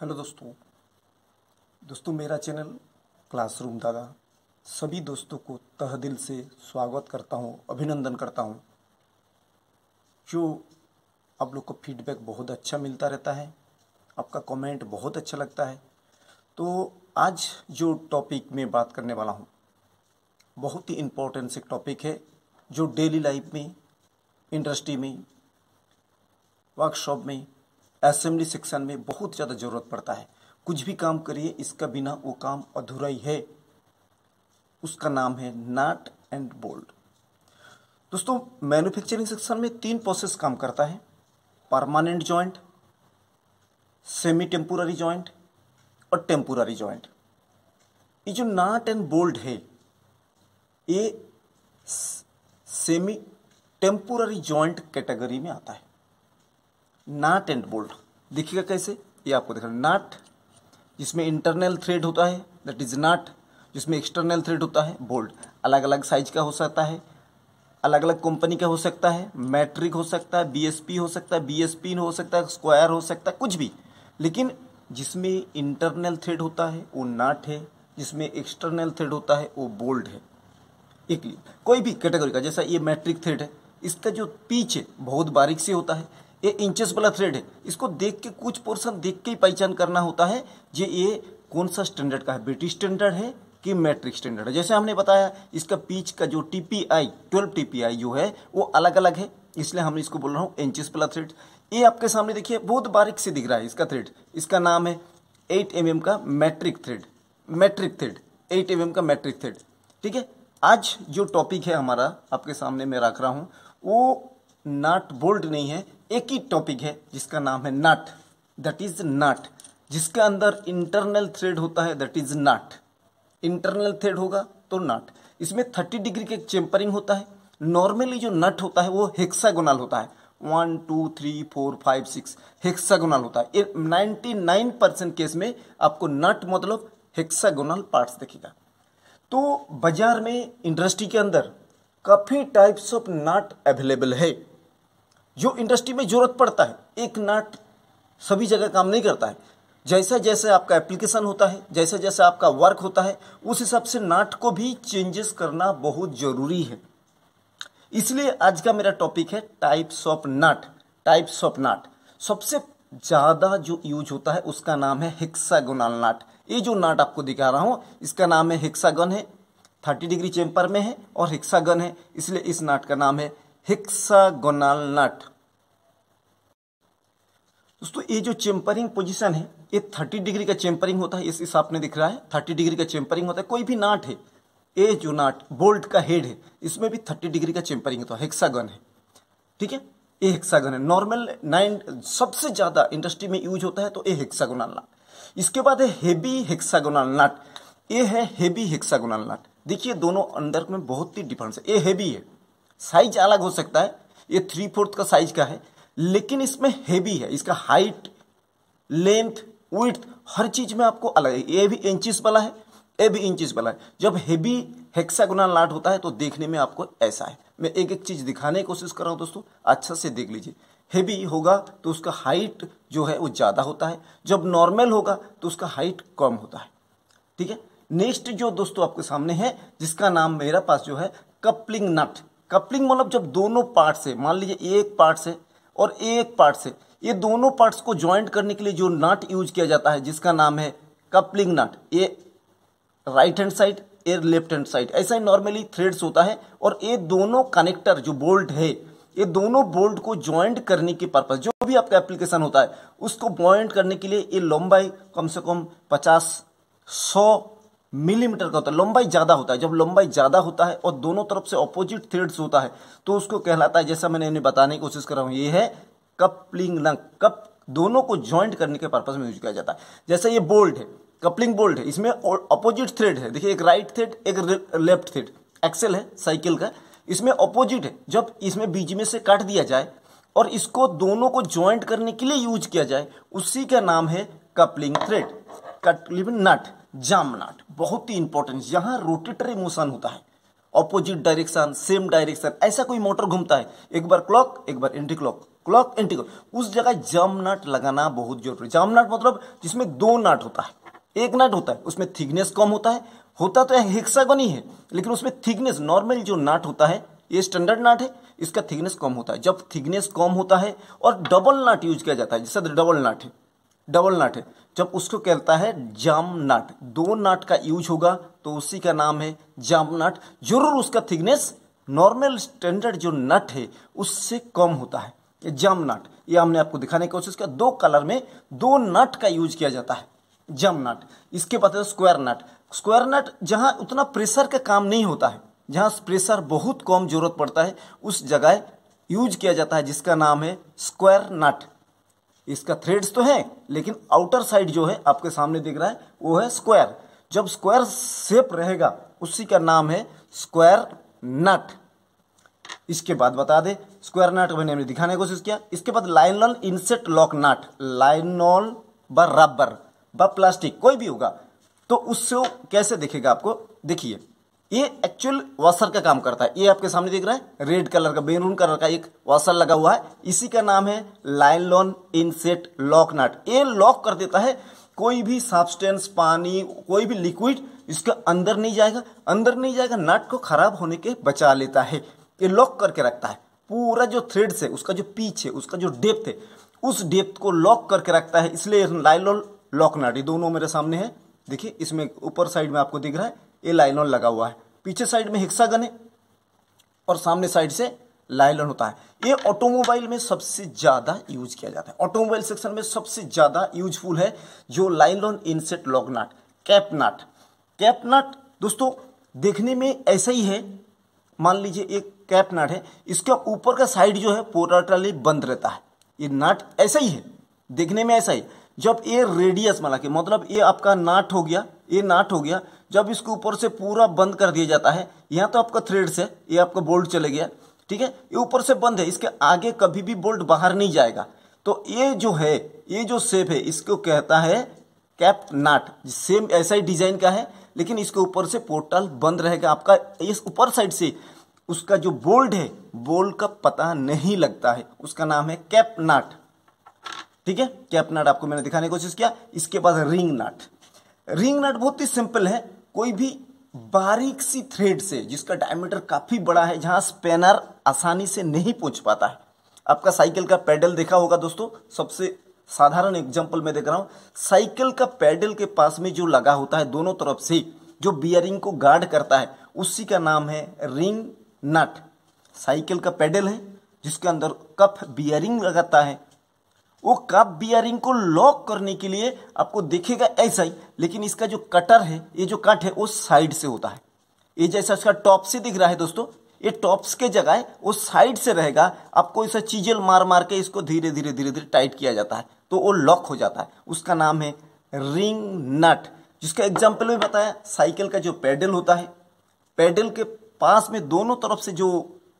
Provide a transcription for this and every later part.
hello दोस्तों दोस्तों मेरा चैनल क्लासरूम दादा सभी दोस्तों को तह दिल से स्वागत करता हूँ अभिनंदन करता हूँ जो आप लोग को फीडबैक बहुत अच्छा मिलता रहता है आपका कमेंट बहुत अच्छा लगता है तो आज जो टॉपिक में बात करने वाला हूँ बहुत ही इम्पोर्टेंट एक टॉपिक है जो डेली लाइफ में इंडस्ट्री में वर्कशॉप में असेंबली सेक्शन में बहुत ज़्यादा ज़रूरत पड़ता है कुछ भी काम करिए इसका बिना वो काम अधूरा ही है उसका नाम है नाट एंड बोल्ड दोस्तों मैन्युफैक्चरिंग सेक्शन में तीन प्रोसेस काम करता है permanent joint semi temporary joint और टेम्पोररी जॉइंट ये जो नाट एंड बोल्ड है ये सेमी टेम्पोररी जॉइंट कैटेगरी में आता है नाट एंड बोल्ट देखिएगा कैसे ये आपको देखना नाट जिसमें इंटरनल थ्रेड होता है दैट इज नाट जिसमें एक्सटर्नल थ्रेड होता है बोल्ट अलग अलग साइज का हो सकता है अलग अलग कंपनी का हो सकता है मैट्रिक हो सकता है बीएसपी हो सकता है बीएसपी हो सकता है स्क्वायर हो सकता है कुछ भी लेकिन जिसमें इंटरनल थ्रेड होता है वो नाट है जिसमें एक्सटर्नल थ्रेड होता है वो बोल्ड है एक कोई भी कैटेगरी का जैसा ये मैट्रिक थ्रेड है इसका जो पीच है बहुत बारीक से होता है ये इंचेस वाला थ्रेड है इसको देख के कुछ पोर्सन देख के ही पहचान करना होता है जे ये कौन सा स्टैंडर्ड का है ब्रिटिश स्टैंडर्ड है कि मैट्रिक स्टैंडर्ड है जैसे हमने बताया इसका पीच का जो T P I twelve T P I जो है वो अलग अलग है इसलिए हम इसको बोल रहा हूँ इंचेस वाला थ्रेड ये आपके सामने देखिए बहुत बारीक से दिख रहा है इसका थ्रेड इसका नाम है एट एम mm का metric thread metric thread eight M mm का मैट्रिक थ्रेड ठीक है आज जो टॉपिक है हमारा आपके सामने मैं रख रहा हूँ वो नाट बोल्ट नहीं है एक ही टॉपिक है जिसका नाम है नट दट इज नट जिसके अंदर इंटरनल थ्रेड होता है that is nut internal thread होगा तो नट इसमें थर्टी डिग्री के चेम्परिंग होता है नॉर्मली जो नट होता है वो हेक्सागोनल होता है one two three four five six hexagonal होता है नाइन्टी नाइन परसेंट केस में आपको नट मतलब हेक्सागोनल पार्ट्स देखेगा तो बाजार में इंडस्ट्री के अंदर काफ़ी टाइप्स ऑफ नट अवेलेबल है जो इंडस्ट्री में ज़रूरत पड़ता है एक नाट सभी जगह काम नहीं करता है जैसा जैसे आपका एप्लीकेशन होता है जैसे जैसे आपका वर्क होता है उस हिसाब से नाट को भी चेंजेस करना बहुत ज़रूरी है इसलिए आज का मेरा टॉपिक है types of nut types of nut सबसे ज़्यादा जो यूज होता है उसका नाम है हेक्सागोनल नाट ये जो नाट आपको दिखा रहा हूँ इसका नाम है हेक्सागन है थर्टी डिग्री चेम्पर में है और हेक्सागन है इसलिए इस नाट का नाम है हिक्सागोनल नट दोस्तों ये जो चेम्परिंग पोजीशन है ये 30 डिग्री का चेम्परिंग होता है इस हिसाब ने दिख रहा है 30 डिग्री का चेम्परिंग होता है कोई भी नाट है ये जो नाट बोल्ट का हेड है इसमें भी 30 डिग्री का चेम्परिंग होता है हेक्सागन है ठीक है ये हेक्सागन है नॉर्मल नाइन सबसे ज़्यादा इंडस्ट्री में यूज होता है तो ये हेक्सागोनल नाट इसके बाद है हेवी हेक्सागोनल नाट ये है हेवी हेक्सागोनल नाट देखिए दोनों अंदर में बहुत ही डिफरेंस है ये हेवी है साइज अलग हो सकता है ये थ्री फोर्थ का साइज का है लेकिन इसमें हेवी है इसका हाइट लेंथ विथ हर चीज में आपको अलग है ये भी इंचिस वाला है ये भी इंचिस वाला है जब हेवी हेक्सागुना लाट होता है तो देखने में आपको ऐसा है मैं एक एक चीज दिखाने की कोशिश कर रहा हूँ दोस्तों अच्छा से देख लीजिए हेवी होगा तो उसका हाइट जो है वो ज़्यादा होता है जब नॉर्मल होगा तो उसका हाइट कम होता है ठीक है नेक्स्ट जो दोस्तों आपके सामने है जिसका नाम मेरा पास जो है कपलिंग नट कपलिंग मतलब जब दोनों पार्ट से मान लीजिए एक पार्ट से और एक पार्ट से ये दोनों पार्ट्स को ज्वाइंट करने के लिए जो नट यूज किया जाता है जिसका नाम है कपलिंग नट ये राइट हैंड साइड ये लेफ्ट हैंड साइड ऐसा ही नॉर्मली थ्रेड्स होता है और ये दोनों कनेक्टर जो बोल्ट है ये दोनों बोल्ट को ज्वाइंट करने के पर्पज जो भी आपका एप्लीकेशन होता है उसको ज्वाइंट करने के लिए ये लंबाई कम से कम पचास सौ मिलीमीटर का होता है लंबाई ज़्यादा होता है जब लंबाई ज़्यादा होता है और दोनों तरफ से ऑपोजिट थ्रेड्स होता है तो उसको कहलाता है जैसा मैंने इन्हें बताने की कोशिश कर रहा हूं ये है कपलिंग लंग कप दोनों को ज्वाइंट करने के पर्पज में यूज किया जाता है जैसे ये बोल्ट है कपलिंग बोल्ट है इसमें अपोजिट थ्रेड है देखिए एक राइट थ्रेड एक लेफ्ट थ्रेड एक्सेल है साइकिल का इसमें अपोजिट है जब इसमें बीच में से काट दिया जाए और इसको दोनों को ज्वाइंट करने के लिए यूज किया जाए उसी का नाम है कपलिंग थ्रेड कटलिंग नट जामनाट बहुत ही इंपॉर्टेंट यहां रोटेटरी मोशन होता है ऑपोजिट डायरेक्शन सेम डायरेक्शन ऐसा कोई मोटर घूमता है एक बार क्लॉक एक बार anti clock clock anti clock उस जगह जामनाट लगाना बहुत जरूरी जामनाट मतलब जिसमें दो नाट होता है एक नाट होता है उसमें थिकनेस कम होता है होता तो हेक्सागन ही है लेकिन उसमें थिकनेस नॉर्मल जो नाट होता है ये स्टैंडर्ड नाट है इसका थिकनेस कम होता है जब थिकनेस कम होता है और डबल नाट यूज किया जाता है जैसे डबल नाट है डबल नाट है जब उसको कहता है जाम नट दो नट का यूज होगा तो उसी का नाम है जाम नट जरूर उसका थिकनेस नॉर्मल स्टैंडर्ड जो नट है उससे कम होता है ये जम नट ये हमने आपको दिखाने की कोशिश किया दो कलर में दो नट का यूज किया जाता है जम नट इसके बाद स्क्वायर नट स्क्वायर नट जहाँ उतना प्रेशर का काम नहीं होता है जहाँ प्रेशर बहुत कम जरूरत पड़ता है उस जगह यूज किया जाता है जिसका नाम है स्क्वायर नट इसका थ्रेड्स तो है लेकिन आउटर साइड जो है आपके सामने दिख रहा है वो है स्क्वायर जब स्क्वायर सेप रहेगा उसी का नाम है स्क्वायर नट इसके बाद बता दे स्क्वायर नट मैंने हमने दिखाने की कोशिश किया इसके बाद लाइन इंसेट लॉक नट लाइनॉल ब रबर ब प्लास्टिक कोई भी होगा तो उससे कैसे दिखेगा आपको देखिए ये एक्चुअल वॉशर का काम करता है ये आपके सामने दिख रहा है रेड कलर का बेरून कलर का एक वॉशर लगा हुआ है इसी का नाम है nylon insert lock nut ये लॉक कर देता है कोई भी सब्सटेंस पानी कोई भी लिक्विड इसके अंदर नहीं जाएगा अंदर नहीं जाएगा नट को खराब होने के बचा लेता है ये लॉक करके रखता है पूरा जो थ्रेड है उसका जो पीच है उसका जो डेप्थ है उस डेप्थ को लॉक करके रखता है इसलिए लाइन लॉन लॉक नट ये दोनों मेरे सामने है देखिए इसमें ऊपर साइड में आपको दिख रहा है ये लाइलॉन लगा हुआ है पीछे साइड में हिक्सागन है और सामने साइड से लाइलन होता है ये ऑटोमोबाइल में सबसे ज़्यादा यूज किया जाता है ऑटोमोबाइल सेक्शन में सबसे ज़्यादा यूजफुल है जो लाइलॉन इनसेट लॉगनाट कैपनाट कैपनाट दोस्तों देखने में ऐसा ही है मान लीजिए एक कैप नाट है इसका ऊपर का साइड जो है पोर्टाटली बंद रहता है ये नाट ऐसा ही है देखने में ऐसा ही जब ये रेडियस माना के मतलब ये आपका नाट हो गया ये नाट हो गया जब इसको ऊपर से पूरा बंद कर दिया जाता है यहाँ तो आपका थ्रेड है ये आपका बोल्ट चले गया ठीक है ये ऊपर से बंद है इसके आगे कभी भी बोल्ट बाहर नहीं जाएगा तो ये जो है ये जो सेप है इसको कहता है कैप नाट सेम ऐसा ही डिजाइन का है लेकिन इसके ऊपर से पोर्टल बंद रहेगा आपका इस ऊपर साइड से उसका जो बोल्ट है बोल्ट का पता नहीं लगता है उसका नाम है कैप नाट ठीक है कैप नाट आपको मैंने दिखाने की कोशिश किया इसके बाद रिंग नाट रिंग नट बहुत ही सिंपल है कोई भी बारीक सी थ्रेड से जिसका डायमीटर काफ़ी बड़ा है जहां स्पेनर आसानी से नहीं पहुंच पाता है आपका साइकिल का पैडल देखा होगा दोस्तों सबसे साधारण एग्जाम्पल मैं देख रहा हूं साइकिल का पैडल के पास में जो लगा होता है दोनों तरफ से जो बियरिंग को गार्ड करता है उसी का नाम है रिंग नट साइकिल का पैडल है जिसके अंदर कप बियरिंग लगाता है वो कप बियरिंग को लॉक करने के लिए आपको देखेगा ऐसा ही लेकिन इसका जो कटर है ये जो कट है वो साइड से होता है ये जैसा इसका टॉप से दिख रहा है दोस्तों ये टॉप्स के जगह वो साइड से रहेगा आपको ऐसा चीजल मार मार के इसको धीरे धीरे धीरे धीरे टाइट किया जाता है तो वो लॉक हो जाता है उसका नाम है रिंग नट जिसका एग्जाम्पल में बताया साइकिल का जो पेडल होता है पेडल के पास में दोनों तरफ से जो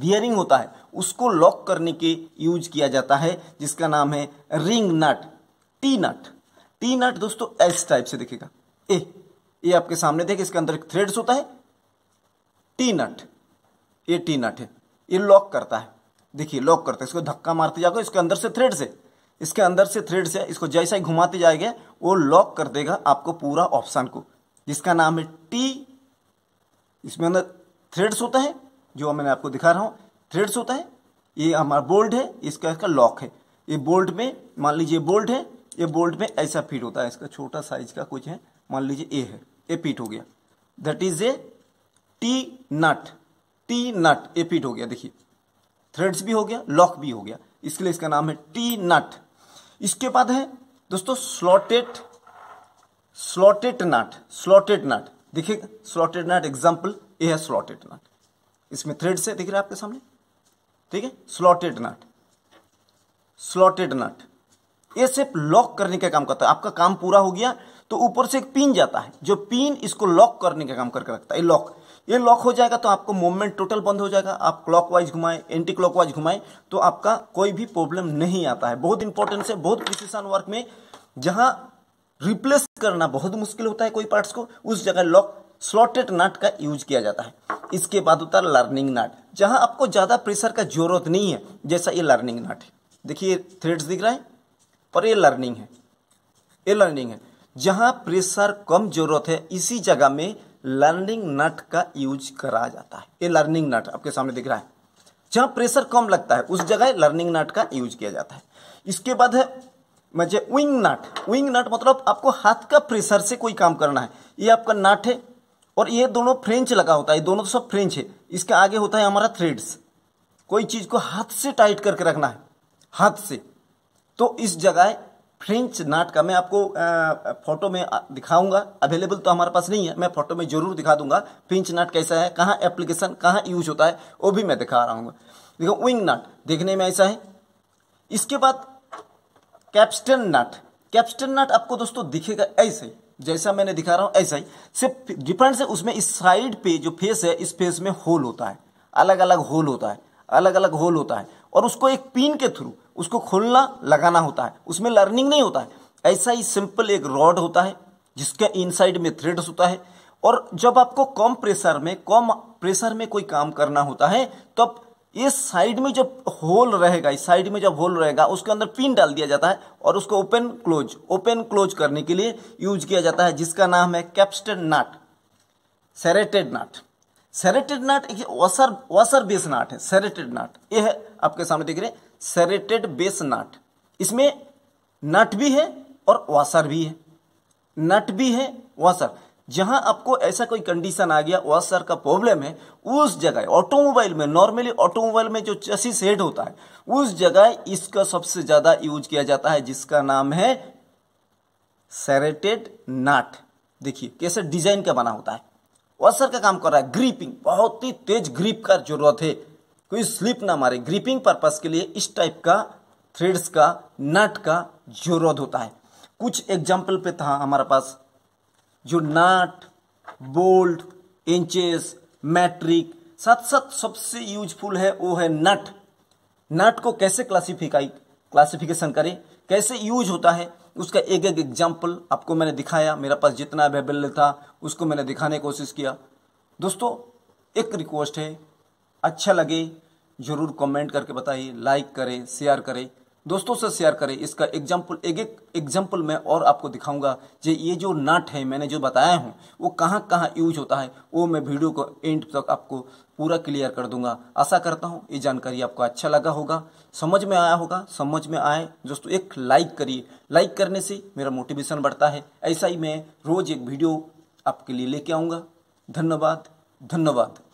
वियरिंग होता है उसको लॉक करने के यूज किया जाता है जिसका नाम है ring nut T nut T nut दोस्तों एस टाइप से दिखेगा ए ये आपके सामने देखे इसके अंदर एक थ्रेड्स होता है टी नट ये टी नट है ये लॉक करता है देखिए लॉक करता है इसको धक्का मारते जाकर इसके अंदर से थ्रेड से इसके अंदर से थ्रेड से इसको जैसा ही घुमाते जाएंगे वो लॉक कर देगा आपको पूरा ऑप्शन को जिसका नाम है टी इसमें अंदर थ्रेड्स होता है जो मैंने आपको दिखा रहा हूँ थ्रेड्स होता है ये हमारा बोल्ट है इसका इसका लॉक है ये बोल्ट में मान लीजिए बोल्ट है ये बोल्ट में ऐसा फिट होता है इसका छोटा साइज का कुछ है मान लीजिए ए है ए फीट हो गया that is a T nut T nut a fit हो गया देखिए थ्रेड्स भी हो गया लॉक भी हो गया इसके लिए इसका नाम है टी नट इसके बाद है दोस्तों slotted slotted nut slotted nut देखिए स्लॉटेड नट एग्जाम्पल ए है स्लॉटेड नट इसमें थ्रेड से दिख रहा है आपके सामने ठीक है स्लॉटेड नट स्लॉटेड नट ये सिर्फ लॉक करने का काम करता है आपका काम पूरा हो गया तो ऊपर से एक पिन जाता है जो पिन इसको लॉक करने का काम करके रखता है लॉक ये लॉक हो जाएगा तो आपको मूवमेंट टोटल बंद हो जाएगा आप क्लॉकवाइज घुमाएं एंटी क्लॉकवाइज घुमाएं तो आपका कोई भी प्रॉब्लम नहीं आता है बहुत इंपॉर्टेंस है बहुत प्रिसिशन वर्क में जहां रिप्लेस करना बहुत मुश्किल होता है कोई पार्ट्स को उस जगह लॉक स्लॉटेड नट का यूज किया जाता है इसके बाद होता है लर्निंग नट जहां आपको ज़्यादा प्रेशर का जरूरत नहीं है जैसा ये लर्निंग नट है देखिए थ्रेड्स दिख रहा है पर ये लर्निंग है ये लर्निंग है जहां प्रेशर कम जरूरत है इसी जगह में लर्निंग नट का यूज करा जाता है ये लर्निंग नट आपके सामने दिख रहा है जहां प्रेशर कम लगता है उस जगह लर्निंग नट का यूज किया जाता है इसके बाद है मुझे विंग नट विंग नट मतलब आपको हाथ का प्रेशर से कोई काम करना है ये आपका नट है और ये दोनों फ्रेंच लगा होता है दोनों तो सब फ्रेंच है इसके आगे होता है हमारा थ्रेड्स कोई चीज़ को हाथ से टाइट करके रखना है हाथ से तो इस जगह फ्रेंच नाट का मैं आपको आ, फोटो में दिखाऊंगा अवेलेबल तो हमारे पास नहीं है मैं फोटो में जरूर दिखा दूंगा फ्रेंच नाट कैसा है कहाँ एप्लीकेशन कहाँ यूज होता है वो भी मैं दिखा रहा हूँ देखो विंग नाट देखने में ऐसा है इसके बाद कैप्स्टन नाट कैप्स्टन नाट आपको दोस्तों दिखेगा ऐसे जैसा मैंने दिखा रहा हूँ ऐसा ही सिर्फ डिफरेंट से उसमें इस साइड पे जो फेस है इस फेस में होल होता है अलग अलग होल होता है अलग अलग होल होता है और उसको एक पिन के थ्रू उसको खोलना लगाना होता है उसमें लर्निंग नहीं होता है ऐसा ही सिंपल एक रॉड होता है जिसके इनसाइड में थ्रेड्स होता है और जब आपको कम प्रेशर में कम प्रेशर में कोई काम करना होता है तब तो ये साइड में जो होल रहेगा इस साइड में जब होल रहेगा उसके अंदर पिन डाल दिया जाता है और उसको ओपन क्लोज ओपन क्लोज करने के लिए यूज किया जाता है जिसका नाम है capstan nut serrated nut serrated nut एक वसर वसर बेस नाट है सेरेटेड नाट ये है आपके सामने देख रहे हैं सेरेटेड बेस नाट इसमें नट भी है और वासर भी है नट भी है वासर जहां आपको ऐसा कोई कंडीशन आ गया वह सर का प्रॉब्लम है उस जगह ऑटोमोबाइल में नॉर्मली ऑटोमोबाइल में जो चसी सेट होता है उस जगह इसका सबसे ज़्यादा यूज किया जाता है जिसका नाम है सेरेटेड नाट देखिए कैसे डिजाइन का बना होता है वॉशर का काम कर रहा है ग्रीपिंग बहुत ही तेज ग्रीप का जरूरत है कोई स्लिप ना मारे ग्रीपिंग पर्पज के लिए इस टाइप का थ्रेड्स का नट का जरूरत होता है कुछ एग्जाम्पल पे था हमारे पास जो नाट बोल्ट इंचेस मैट्रिक साथ साथ सबसे यूजफुल है वो है नट नट को कैसे क्लासिफिकाई क्लासिफिकेशन करें कैसे यूज होता है उसका एक एक एग्जाम्पल आपको मैंने दिखाया मेरा पास जितना अवेलेबल था उसको मैंने दिखाने की कोशिश किया दोस्तों एक रिक्वेस्ट है अच्छा लगे ज़रूर कमेंट करके बताइए लाइक करें शेयर करें दोस्तों से शेयर करें इसका एग्जाम्पल एक एक एग्जाम्पल मैं और आपको दिखाऊंगा जो ये जो नट है मैंने जो बताया हूँ वो कहाँ कहाँ यूज होता है वो मैं वीडियो को एंड तक आपको पूरा क्लियर कर दूंगा आशा करता हूँ ये जानकारी आपको अच्छा लगा होगा समझ में आया होगा समझ में आए दोस्तों एक लाइक करिए लाइक करने से मेरा मोटिवेशन बढ़ता है ऐसा ही मैं रोज़ एक वीडियो आपके लिए लेके आऊँगा धन्यवाद धन्यवाद